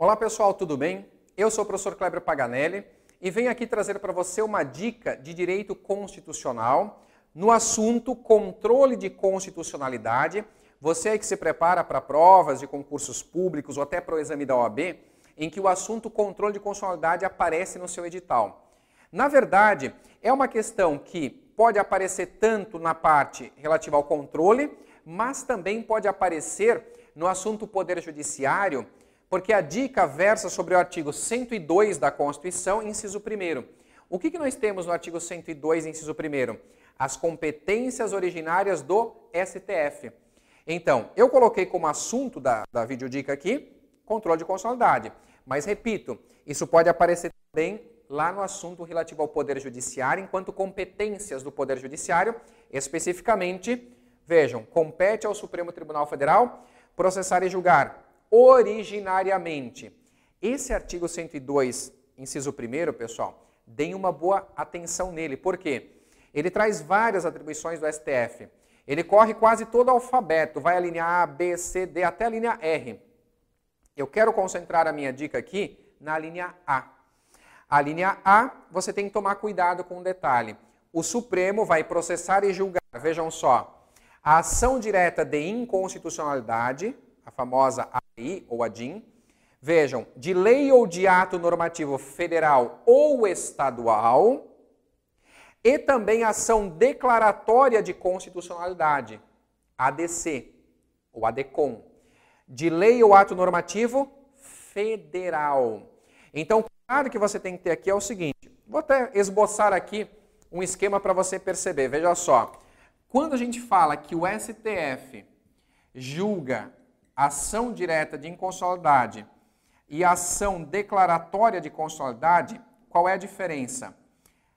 Olá pessoal, tudo bem? Eu sou o professor Kleber Paganelli e venho aqui trazer para você uma dica de direito constitucional no assunto controle de constitucionalidade. Você que se prepara para provas de concursos públicos ou até para o exame da OAB, em que o assunto controle de constitucionalidade aparece no seu edital. Na verdade, é uma questão que pode aparecer tanto na parte relativa ao controle, mas também pode aparecer no assunto poder judiciário porque a dica versa sobre o artigo 102 da Constituição, inciso 1. O que, que nós temos no artigo 102, inciso 1? As competências originárias do STF. Então, eu coloquei como assunto da, da videodica aqui controle de constitucionalidade. Mas, repito, isso pode aparecer também lá no assunto relativo ao Poder Judiciário, enquanto competências do Poder Judiciário, especificamente, vejam, compete ao Supremo Tribunal Federal processar e julgar originariamente. Esse artigo 102, inciso 1, pessoal, deem uma boa atenção nele. Por quê? Ele traz várias atribuições do STF. Ele corre quase todo o alfabeto, vai a linha A, B, C, D, até a linha R. Eu quero concentrar a minha dica aqui na linha A. A linha A, você tem que tomar cuidado com um detalhe. O Supremo vai processar e julgar, vejam só, a ação direta de inconstitucionalidade, a famosa AI ou a DIN. Vejam, de lei ou de ato normativo federal ou estadual, e também ação declaratória de constitucionalidade, ADC ou ADCOM de lei ou ato normativo federal. Então, claro que você tem que ter aqui é o seguinte, vou até esboçar aqui um esquema para você perceber. Veja só, quando a gente fala que o STF julga ação direta de inconsolidade e ação declaratória de consolidade, qual é a diferença?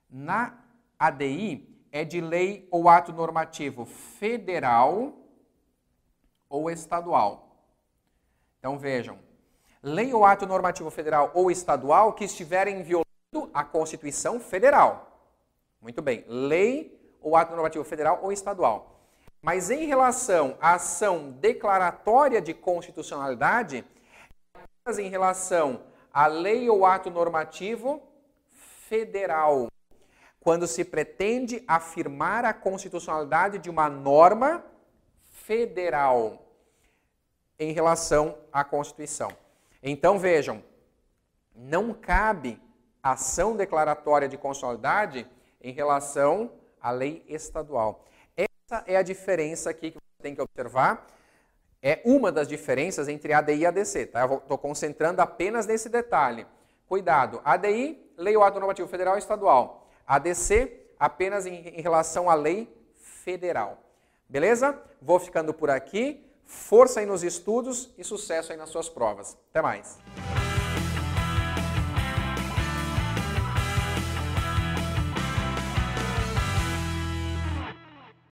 Na ADI é de lei ou ato normativo federal ou estadual. Então vejam, lei ou ato normativo federal ou estadual que estiverem violando a Constituição Federal. Muito bem, lei ou ato normativo federal ou estadual. Mas em relação à ação declaratória de constitucionalidade, apenas em relação à lei ou ato normativo federal, quando se pretende afirmar a constitucionalidade de uma norma federal em relação à Constituição. Então vejam, não cabe ação declaratória de constitucionalidade em relação à lei estadual. Essa é a diferença aqui que você tem que observar. É uma das diferenças entre ADI e ADC, tá? Eu estou concentrando apenas nesse detalhe. Cuidado, ADI, lei ou ato normativo federal e estadual. ADC, apenas em, em relação à lei federal. Beleza? Vou ficando por aqui. Força aí nos estudos e sucesso aí nas suas provas. Até mais!